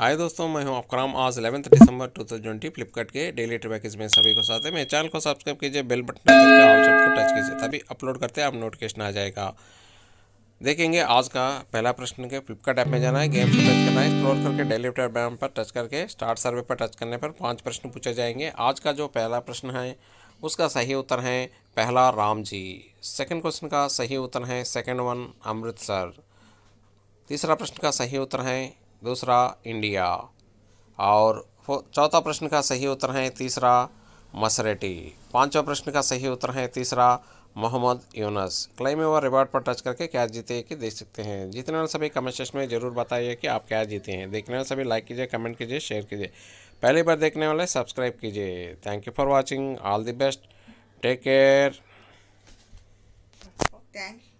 हाय दोस्तों मैं हूं अफकराम आज 11 दिसंबर टू थाउजेंड ट्वेंटी फ्लिपकार्ट के डेली ट्रिपैकेज में सभी को साथ है मेरे चैनल को सब्सक्राइब कीजिए बेल बटन का को टच कीजिए तभी अपलोड करते हैं आप नोटिफिकेशन आ जाएगा देखेंगे आज का पहला प्रश्न के फ्लिपकार्ट ऐप में जाना है गेम पर टच करना है स्क्रॉल करके डेली ट्रैप पर टच करके स्टार्ट सर्वे पर टच करने पर पाँच प्रश्न पूछे जाएंगे आज का जो पहला प्रश्न है उसका सही उत्तर है पहला राम जी सेकेंड क्वेश्चन का सही उत्तर है सेकेंड वन अमृतसर तीसरा प्रश्न का सही उत्तर है दूसरा इंडिया और चौथा प्रश्न का सही उत्तर है तीसरा मसरेटी पांचवा प्रश्न का सही उत्तर है तीसरा Mohammad Yunus claim your reward पर टच करके क्या जीते हैं कि देख सकते हैं जीतने वाले सभी कमेंट सेक्शन में जरूर बताइए कि आप क्या जीते हैं देखने वाले सभी लाइक कीजिए कमेंट कीजिए शेयर कीजिए पहली बार देखने वाले सब्सक्राइब कीजिए thank you for watching all the best take care thank